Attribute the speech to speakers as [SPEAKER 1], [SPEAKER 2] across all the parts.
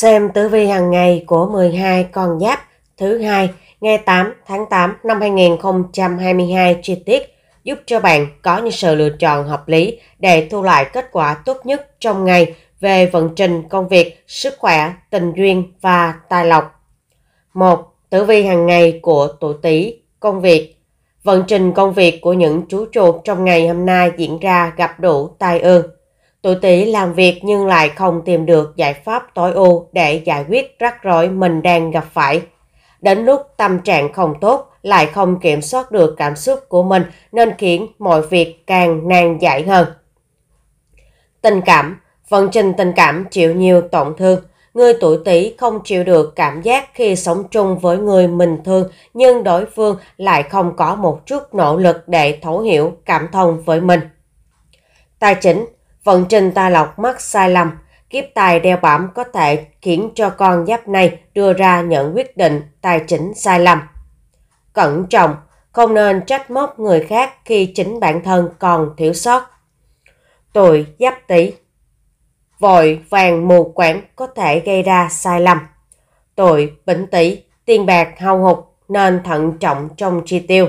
[SPEAKER 1] Xem tử vi hàng ngày của 12 con giáp thứ hai ngày 8 tháng 8 năm 2022 chi tiết giúp cho bạn có những sự lựa chọn hợp lý để thu lại kết quả tốt nhất trong ngày về vận trình công việc, sức khỏe, tình duyên và tài lộc. 1. Tử vi hàng ngày của tuổi Tý, công việc. Vận trình công việc của những chú chuột trong ngày hôm nay diễn ra gặp đủ tai ương Tụi tỷ làm việc nhưng lại không tìm được giải pháp tối ưu để giải quyết rắc rối mình đang gặp phải. Đến lúc tâm trạng không tốt, lại không kiểm soát được cảm xúc của mình nên khiến mọi việc càng nan giải hơn. Tình cảm Vận trình tình cảm chịu nhiều tổn thương. Người tuổi Tý không chịu được cảm giác khi sống chung với người mình thương, nhưng đối phương lại không có một chút nỗ lực để thấu hiểu, cảm thông với mình. Tài chính Vận trình tài lộc mắc sai lầm, kiếp tài đeo bám có thể khiến cho con giáp này đưa ra những quyết định tài chính sai lầm. Cẩn trọng, không nên trách móc người khác khi chính bản thân còn thiếu sót. Tuổi giáp tý Vội vàng mù quáng có thể gây ra sai lầm. Tuổi bỉnh tý tiền bạc hao hụt nên thận trọng trong chi tiêu.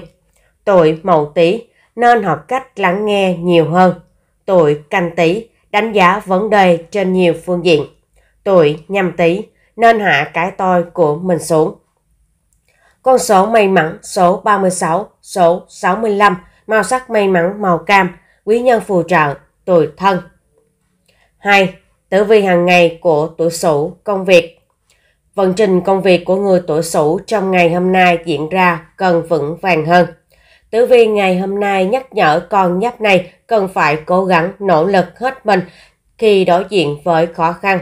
[SPEAKER 1] Tuổi mậu tý nên học cách lắng nghe nhiều hơn tuổi canh tí đánh giá vấn đề trên nhiều phương diện. Tuổi nhâm tí nên hạ cái tôi của mình xuống. Con số may mắn số 36, số 65, màu sắc may mắn màu cam, quý nhân phù trợ, tuổi thân. 2. Tử vi hàng ngày của tuổi Sửu, công việc. Vận trình công việc của người tuổi Sửu trong ngày hôm nay diễn ra cần vững vàng hơn. Tử Vi ngày hôm nay nhắc nhở con nhóc này cần phải cố gắng nỗ lực hết mình khi đối diện với khó khăn.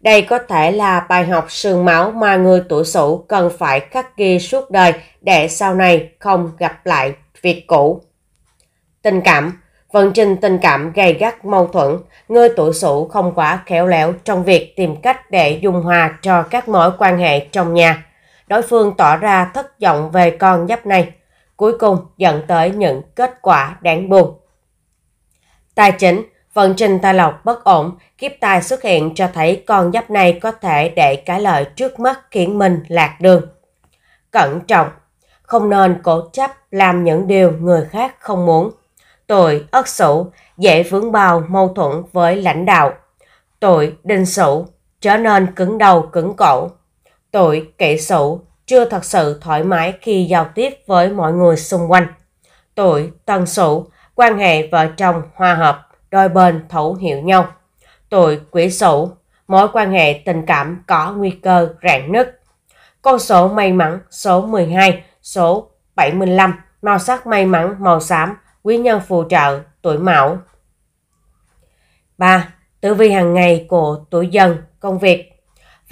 [SPEAKER 1] Đây có thể là bài học sương máu mà người tuổi Sửu cần phải khắc ghi suốt đời để sau này không gặp lại việc cũ. Tình cảm Vận trình tình cảm gay gắt mâu thuẫn, người tuổi Sửu không quá khéo léo trong việc tìm cách để dung hòa cho các mối quan hệ trong nhà. Đối phương tỏ ra thất vọng về con giáp này cuối cùng dẫn tới những kết quả đáng buồn. Tài chính, vận trình tài lộc bất ổn, kiếp tài xuất hiện cho thấy con giáp này có thể để cái lợi trước mắt khiến mình lạc đường. Cẩn trọng, không nên cố chấp làm những điều người khác không muốn. tội Ất Sửu dễ vướng bao mâu thuẫn với lãnh đạo. tội Đinh Sửu trở nên cứng đầu cứng cổ. tội Kỷ Sửu chưa thật sự thoải mái khi giao tiếp với mọi người xung quanh. Tuổi, tân sủ, quan hệ vợ chồng hòa hợp, đôi bên thấu hiểu nhau. Tuổi quỷ sửu mối quan hệ tình cảm có nguy cơ rạn nứt. Con số may mắn số 12, số 75, màu sắc may mắn màu xám, quý nhân phù trợ, tuổi mão. 3. Tử vi hàng ngày của tuổi dần, công việc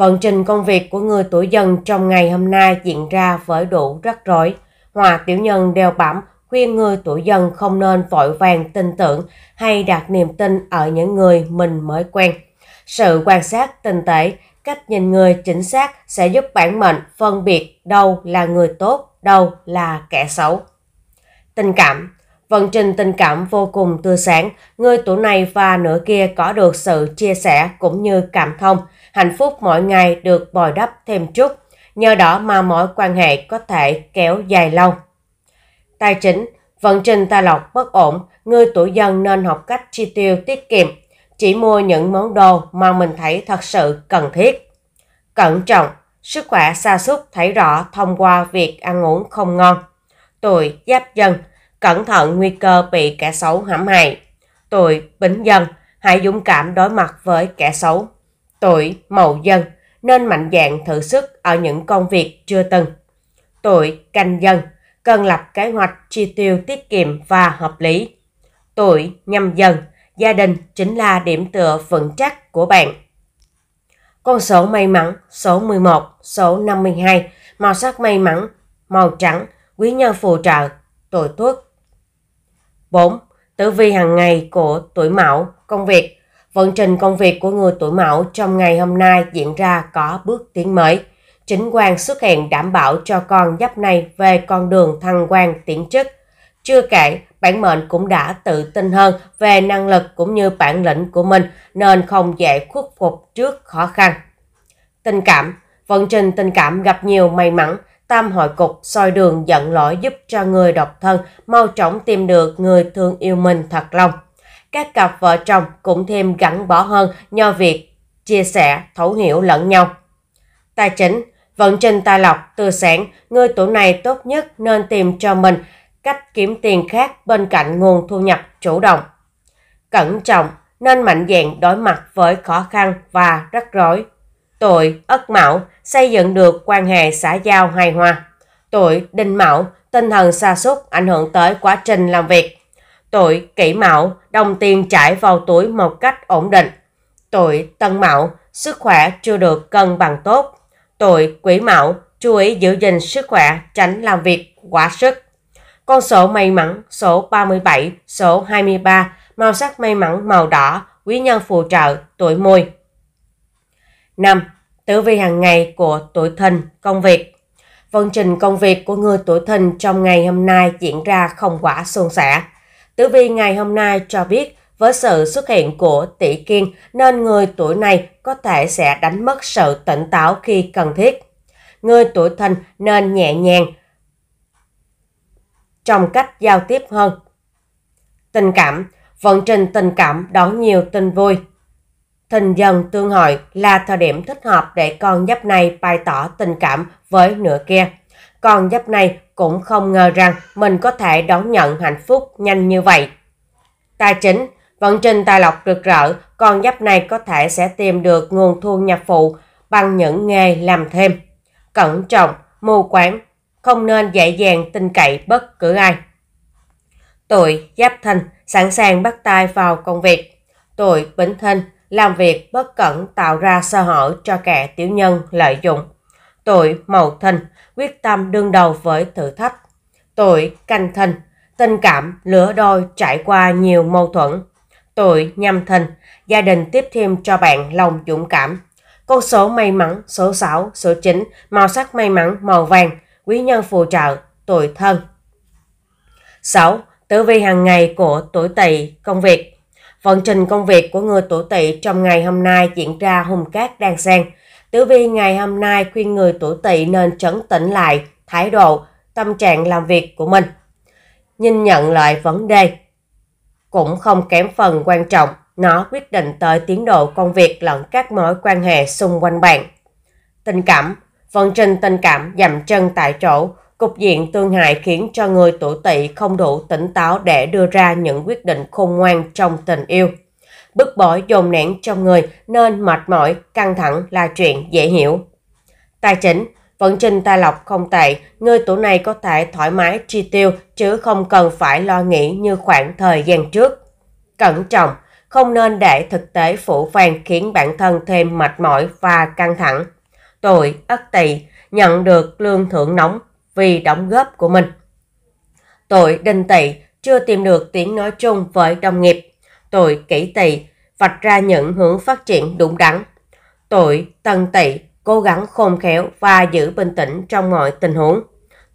[SPEAKER 1] Vận trình công việc của người tuổi dần trong ngày hôm nay diễn ra với đủ rắc rối. Hòa tiểu nhân đeo bẩm khuyên người tuổi dần không nên vội vàng tin tưởng hay đặt niềm tin ở những người mình mới quen. Sự quan sát tinh tế, cách nhìn người chính xác sẽ giúp bản mệnh phân biệt đâu là người tốt, đâu là kẻ xấu. Tình cảm Vận vâng, trình tình cảm vô cùng tươi sáng, người tuổi này và nửa kia có được sự chia sẻ cũng như cảm thông, hạnh phúc mỗi ngày được bồi đắp thêm chút, nhờ đó mà mối quan hệ có thể kéo dài lâu. Tài chính, vận trình tài lộc bất ổn, người tuổi dần nên học cách chi tiêu tiết kiệm, chỉ mua những món đồ mà mình thấy thật sự cần thiết. Cẩn trọng, sức khỏe sa sút thấy rõ thông qua việc ăn uống không ngon. Tuổi giáp dần cẩn thận nguy cơ bị kẻ xấu hãm hại. Tuổi Bính Dân, hãy dũng cảm đối mặt với kẻ xấu. Tuổi Mậu Dân, nên mạnh dạn thử sức ở những công việc chưa từng. Tuổi Canh Dân, cần lập kế hoạch chi tiêu tiết kiệm và hợp lý. Tuổi Nhâm dần gia đình chính là điểm tựa vững chắc của bạn. Con số may mắn số 11, số 52, màu sắc may mắn, màu trắng, quý nhân phù trợ, tuổi tuất 4. Tử vi hàng ngày của tuổi Mão, công việc. Vận trình công việc của người tuổi Mão trong ngày hôm nay diễn ra có bước tiến mới. Chính quan xuất hiện đảm bảo cho con giáp này về con đường thăng quan tiến chức. Chưa kể, bản mệnh cũng đã tự tin hơn về năng lực cũng như bản lĩnh của mình nên không dễ khuất phục trước khó khăn. Tình cảm Vận trình tình cảm gặp nhiều may mắn, Tam hội cục soi đường dẫn lỗi giúp cho người độc thân mau chóng tìm được người thương yêu mình thật lòng. Các cặp vợ chồng cũng thêm gắn bó hơn nhờ việc chia sẻ, thấu hiểu lẫn nhau. Tài chính Vận trình tài lộc từ sản, người tuổi này tốt nhất nên tìm cho mình cách kiếm tiền khác bên cạnh nguồn thu nhập chủ động. Cẩn trọng, nên mạnh dạn đối mặt với khó khăn và rắc rối Tuổi Ất Mão xây dựng được quan hệ xã giao hài hòa. Tuổi Đinh Mão tinh thần sa sút ảnh hưởng tới quá trình làm việc. Tuổi Kỷ Mão đồng tiền chảy vào tuổi một cách ổn định. Tuổi Tân Mão sức khỏe chưa được cân bằng tốt. Tuổi Quỷ Mão chú ý giữ gìn sức khỏe, tránh làm việc quá sức. Con số may mắn số 37, số 23, màu sắc may mắn màu đỏ, quý nhân phù trợ, tuổi mùi. 5. Tử vi hàng ngày của tuổi thìn công việc Vận trình công việc của người tuổi thìn trong ngày hôm nay diễn ra không quá suôn sẻ. Tử vi ngày hôm nay cho biết với sự xuất hiện của tỷ kiên nên người tuổi này có thể sẽ đánh mất sự tỉnh táo khi cần thiết. Người tuổi thìn nên nhẹ nhàng trong cách giao tiếp hơn. Tình cảm, vận trình tình cảm đón nhiều tin vui, Thình dần tương hội là thời điểm thích hợp để con giáp này bày tỏ tình cảm với nửa kia. Con giáp này cũng không ngờ rằng mình có thể đón nhận hạnh phúc nhanh như vậy. Tài chính Vận trình tài lộc rực rỡ, con giáp này có thể sẽ tìm được nguồn thu nhập phụ bằng những nghề làm thêm. Cẩn trọng, mù quáng, không nên dễ dàng tin cậy bất cứ ai. Tuổi Giáp Thìn sẵn sàng bắt tay vào công việc. Tuổi Bính Thìn làm việc bất cẩn tạo ra sơ hở cho kẻ tiểu nhân lợi dụng. tội mậu thân quyết tâm đương đầu với thử thách. tội canh thân tình cảm lửa đôi trải qua nhiều mâu thuẫn. tội nhâm thân gia đình tiếp thêm cho bạn lòng dũng cảm. Con số may mắn số 6, số 9, màu sắc may mắn màu vàng, quý nhân phù trợ, tuổi thân. 6. Tử vi hàng ngày của tuổi tỵ công việc Vận trình công việc của người tuổi tỵ trong ngày hôm nay diễn ra hung cát đan xen. Tử vi ngày hôm nay khuyên người tuổi tỵ nên trấn tĩnh lại thái độ, tâm trạng làm việc của mình. Nhìn nhận lại vấn đề cũng không kém phần quan trọng, nó quyết định tới tiến độ công việc lẫn các mối quan hệ xung quanh bạn. Tình cảm, vận trình tình cảm dậm chân tại chỗ, Cục diện tương hại khiến cho người tuổi tỵ không đủ tỉnh táo để đưa ra những quyết định khôn ngoan trong tình yêu. Bức bối dồn nén trong người nên mệt mỏi, căng thẳng là chuyện dễ hiểu. Tài chính Vận trình tài lộc không tệ, người tuổi này có thể thoải mái chi tiêu chứ không cần phải lo nghĩ như khoảng thời gian trước. Cẩn trọng, không nên để thực tế phủ phàng khiến bản thân thêm mệt mỏi và căng thẳng. Tuổi Ất Tỵ nhận được lương thưởng nóng vì đóng góp của mình. Tội đinh tị chưa tìm được tiếng nói chung với đồng nghiệp. Tội kỹ tỵ vạch ra những hướng phát triển đúng đắn. Tội tân tỵ cố gắng khôn khéo và giữ bình tĩnh trong mọi tình huống.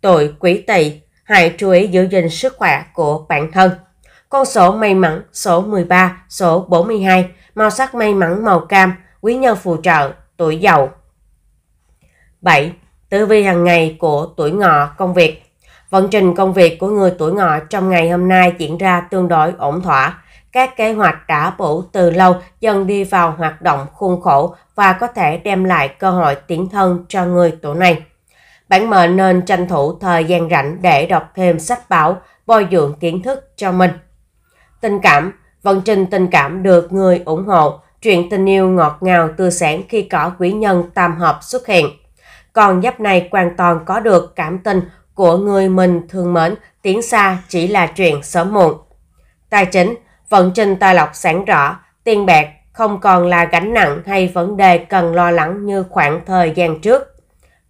[SPEAKER 1] Tội quý tỵ hãy chú ý giữ gìn sức khỏe của bản thân. Con số may mắn số 13, số 42, màu sắc may mắn màu cam, quý nhân phù trợ, tuổi giàu. 7 tư vi hàng ngày của tuổi ngọ công việc Vận trình công việc của người tuổi ngọ trong ngày hôm nay diễn ra tương đối ổn thỏa. Các kế hoạch đã bổ từ lâu dần đi vào hoạt động khuôn khổ và có thể đem lại cơ hội tiến thân cho người tuổi này. bạn mệnh nên tranh thủ thời gian rảnh để đọc thêm sách báo, bồi dưỡng kiến thức cho mình. Tình cảm Vận trình tình cảm được người ủng hộ, chuyện tình yêu ngọt ngào tươi sáng khi có quý nhân tam hợp xuất hiện con giáp này hoàn toàn có được cảm tình của người mình thương mến, tiến xa chỉ là chuyện sớm muộn. Tài chính, vận trình tài lộc sáng rõ, tiền bạc không còn là gánh nặng hay vấn đề cần lo lắng như khoảng thời gian trước.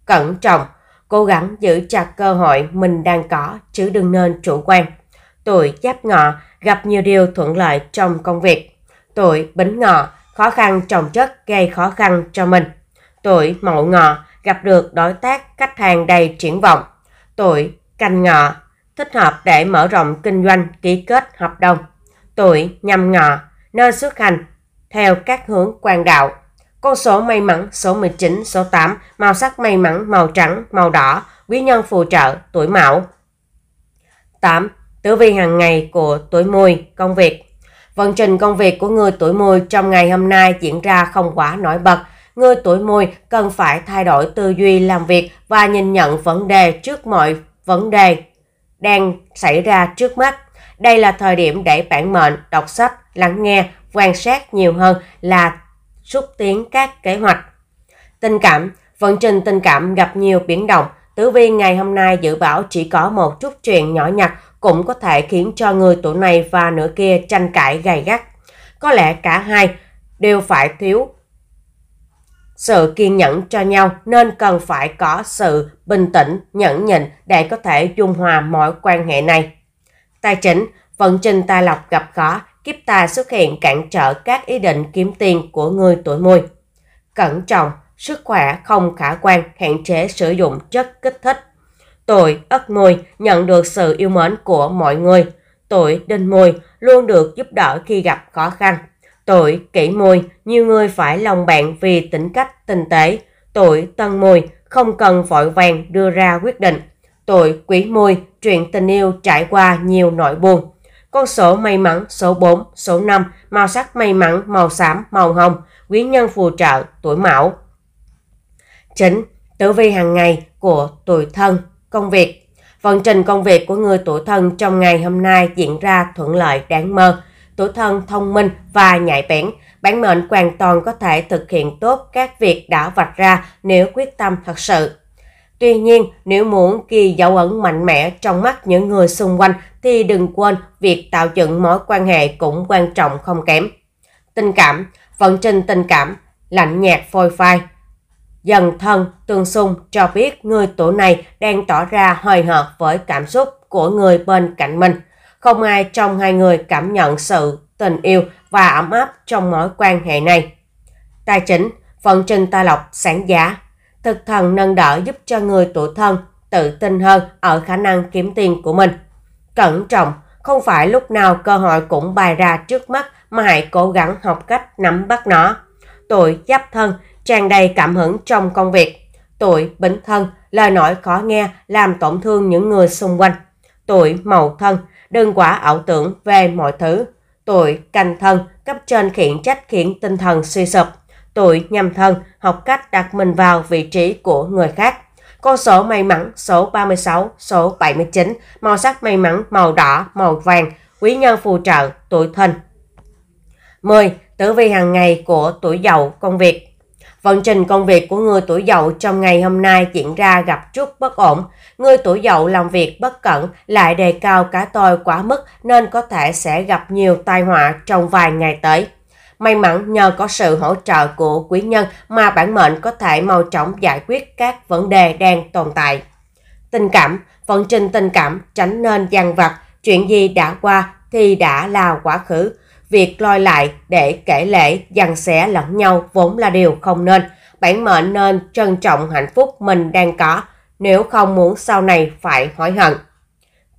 [SPEAKER 1] Cẩn trọng, cố gắng giữ chặt cơ hội mình đang có chứ đừng nên chủ quan. Tuổi giáp ngọ gặp nhiều điều thuận lợi trong công việc. Tuổi bính ngọ khó khăn trồng chất gây khó khăn cho mình. Tuổi mậu ngọ gặp được đối tác khách hàng đầy triển vọng, tuổi, canh ngọ, thích hợp để mở rộng kinh doanh, ký kết hợp đồng. Tuổi nhâm ngọ, nơi xuất hành theo các hướng quan đạo. Con số may mắn số 19, số 8, màu sắc may mắn màu trắng, màu đỏ, quý nhân phù trợ tuổi Mão. 8. Tử vi hàng ngày của tuổi Mùi, công việc. Vận trình công việc của người tuổi Mùi trong ngày hôm nay diễn ra không quá nổi bật người tuổi mùi cần phải thay đổi tư duy làm việc và nhìn nhận vấn đề trước mọi vấn đề đang xảy ra trước mắt. Đây là thời điểm để bản mệnh đọc sách, lắng nghe, quan sát nhiều hơn là xúc tiến các kế hoạch. Tình cảm, vận trình tình cảm gặp nhiều biến động. Tử vi ngày hôm nay dự báo chỉ có một chút chuyện nhỏ nhặt cũng có thể khiến cho người tuổi này và nửa kia tranh cãi gay gắt. Có lẽ cả hai đều phải thiếu sự kiên nhẫn cho nhau nên cần phải có sự bình tĩnh, nhẫn nhịn để có thể dung hòa mọi quan hệ này. Tài chính, vận trình tài lộc gặp khó, kiếp tài xuất hiện cản trở các ý định kiếm tiền của người tuổi mùi. Cẩn trọng, sức khỏe không khả quan, hạn chế sử dụng chất kích thích. Tuổi Ất Mùi nhận được sự yêu mến của mọi người. Tuổi Đinh Mùi luôn được giúp đỡ khi gặp khó khăn tội kỷ mùi, nhiều người phải lòng bạn vì tính cách tinh tế. tội tân mùi, không cần vội vàng đưa ra quyết định. tội quý mùi, chuyện tình yêu trải qua nhiều nỗi buồn. Con số may mắn số 4, số 5, màu sắc may mắn màu xám, màu hồng, quý nhân phù trợ, tuổi mão. Chính, tử vi hàng ngày của tuổi thân, công việc. Vận trình công việc của người tuổi thân trong ngày hôm nay diễn ra thuận lợi đáng mơ tuổi thân thông minh và nhạy bén. Bản mệnh hoàn toàn có thể thực hiện tốt các việc đã vạch ra nếu quyết tâm thật sự. Tuy nhiên, nếu muốn kỳ dấu ấn mạnh mẽ trong mắt những người xung quanh thì đừng quên việc tạo dựng mối quan hệ cũng quan trọng không kém. Tình cảm, vận trình tình cảm, lạnh nhạt phôi phai. Dần thân, tương xung cho biết người tuổi này đang tỏ ra hời hợt với cảm xúc của người bên cạnh mình. Không ai trong hai người cảm nhận sự tình yêu và ấm áp trong mối quan hệ này. Tài chính, phần trình tài lộc sáng giá thực thần nâng đỡ giúp cho người tuổi thân tự tin hơn ở khả năng kiếm tiền của mình. Cẩn trọng, không phải lúc nào cơ hội cũng bày ra trước mắt mà hãy cố gắng học cách nắm bắt nó. Tuổi giáp thân tràn đầy cảm hứng trong công việc. Tuổi bính thân lời nói khó nghe làm tổn thương những người xung quanh. Tuổi mậu thân đừng quá ảo tưởng về mọi thứ. Tuổi canh thân, cấp trên khiển trách khiến tinh thần suy sụp. Tuổi nhâm thân, học cách đặt mình vào vị trí của người khác. Con số may mắn số 36, số 79, màu sắc may mắn màu đỏ, màu vàng, quý nhân phù trợ, tuổi thìn. 10. Tử vi hàng ngày của tuổi giàu công việc Vận trình công việc của người tuổi dậu trong ngày hôm nay diễn ra gặp chút bất ổn. Người tuổi dậu làm việc bất cẩn lại đề cao cả tôi quá mức nên có thể sẽ gặp nhiều tai họa trong vài ngày tới. May mắn nhờ có sự hỗ trợ của quý nhân mà bản mệnh có thể mau chóng giải quyết các vấn đề đang tồn tại. Tình cảm, vận trình tình cảm tránh nên dằn vặt, chuyện gì đã qua thì đã là quá khứ, Việc loi lại để kể lễ dằn xẻ lẫn nhau vốn là điều không nên. Bản mệnh nên trân trọng hạnh phúc mình đang có, nếu không muốn sau này phải hối hận.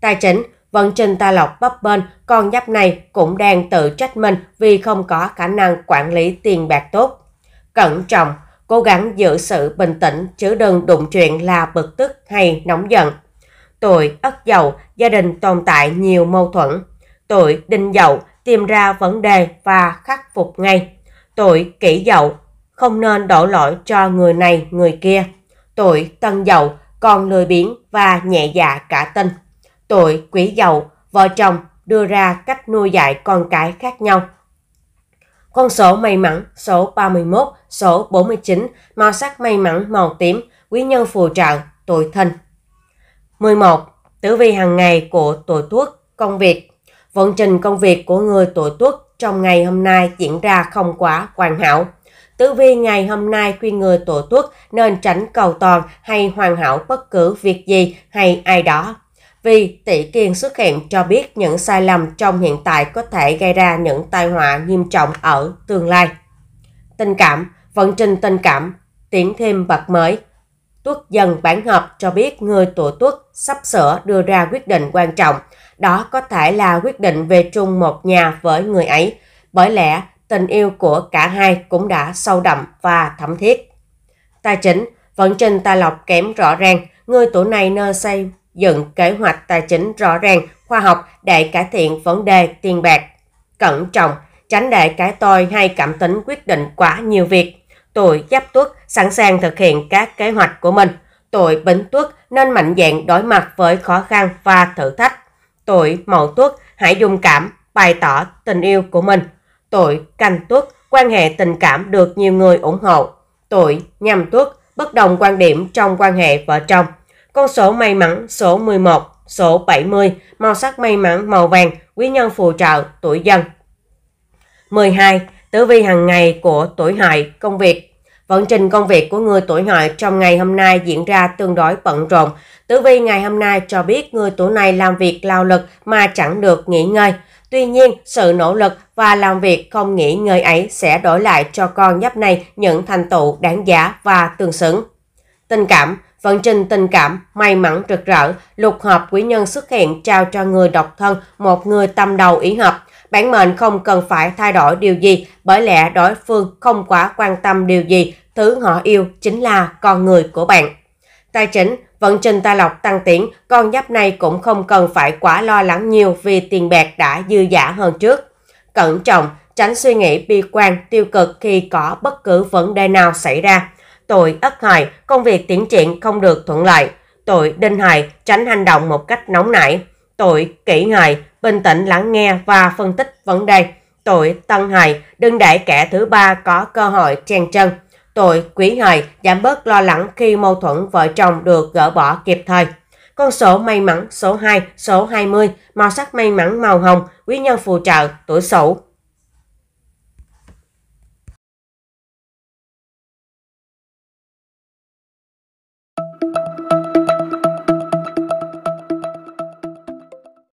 [SPEAKER 1] Tài chính, vận trình ta lộc bấp bênh, con giáp này cũng đang tự trách mình vì không có khả năng quản lý tiền bạc tốt. Cẩn trọng, cố gắng giữ sự bình tĩnh chứ đừng đụng chuyện là bực tức hay nóng giận. Tuổi Ất Dậu, gia đình tồn tại nhiều mâu thuẫn. Tuổi Đinh Dậu, tìm ra vấn đề và khắc phục ngay. Tuổi kỷ dậu không nên đổ lỗi cho người này người kia. Tuổi tân dậu còn lười biếng và nhẹ dạ cả tin. Tuổi quý dậu vợ chồng đưa ra cách nuôi dạy con cái khác nhau. Con số may mắn số 31, số 49, màu sắc may mắn màu tím, quý nhân phù trợ, tuổi thìn. 11. Tử vi hàng ngày của tuổi tuất, công việc vận trình công việc của người tuổi tuất trong ngày hôm nay diễn ra không quá hoàn hảo. Tử vi ngày hôm nay khuyên người tuổi tuất nên tránh cầu toàn hay hoàn hảo bất cứ việc gì hay ai đó. Vì tỷ kiên xuất hiện cho biết những sai lầm trong hiện tại có thể gây ra những tai họa nghiêm trọng ở tương lai. Tình cảm, vận trình tình cảm, tiến thêm bậc mới. Tuất dần bản hợp cho biết người tuổi tuất sắp sửa đưa ra quyết định quan trọng – đó có thể là quyết định về chung một nhà với người ấy. Bởi lẽ tình yêu của cả hai cũng đã sâu đậm và thẩm thiết. Tài chính, vận trình tài lộc kém rõ ràng, người tuổi này nơi xây dựng kế hoạch tài chính rõ ràng, khoa học để cải thiện vấn đề tiền bạc. Cẩn trọng, tránh để cái tôi hay cảm tính quyết định quá nhiều việc. Tuổi giáp tuất sẵn sàng thực hiện các kế hoạch của mình. Tuổi bính tuất nên mạnh dạn đối mặt với khó khăn và thử thách. Tuổi Mậu Tuất hãy dùng cảm bày tỏ tình yêu của mình. Tuổi Canh Tuất quan hệ tình cảm được nhiều người ủng hộ. Tuổi Nhâm Tuất bất đồng quan điểm trong quan hệ vợ chồng. Con số may mắn số 11, số 70, màu sắc may mắn màu vàng, quý nhân phù trợ tuổi dần. 12. Tử vi hàng ngày của tuổi hại công việc Vận trình công việc của người tuổi hợi trong ngày hôm nay diễn ra tương đối bận rộn. Tử vi ngày hôm nay cho biết người tuổi này làm việc lao lực mà chẳng được nghỉ ngơi. Tuy nhiên, sự nỗ lực và làm việc không nghỉ ngơi ấy sẽ đổi lại cho con nhấp này những thành tựu đáng giá và tương xứng. Tình cảm Vận trình tình cảm may mắn rực rỡ, lục hợp quý nhân xuất hiện trao cho người độc thân một người tâm đầu ý hợp Bản mệnh không cần phải thay đổi điều gì bởi lẽ đối phương không quá quan tâm điều gì, thứ họ yêu chính là con người của bạn. Tài chính, vận trình tài lộc tăng tiến, con giáp này cũng không cần phải quá lo lắng nhiều vì tiền bạc đã dư giả hơn trước. Cẩn trọng, tránh suy nghĩ bi quan tiêu cực khi có bất cứ vấn đề nào xảy ra. Tuổi Ất Hợi, công việc tiến triển không được thuận lợi. Tuổi Đinh Hợi, tránh hành động một cách nóng nảy tội kỹ ngài, bình tĩnh lắng nghe và phân tích vấn đề. tội tân hài, đừng để kẻ thứ ba có cơ hội chen chân. tội quý hài, giảm bớt lo lắng khi mâu thuẫn vợ chồng được gỡ bỏ kịp thời. Con số may mắn số 2, số 20, màu sắc may mắn màu hồng, quý nhân phù trợ, tuổi sửu,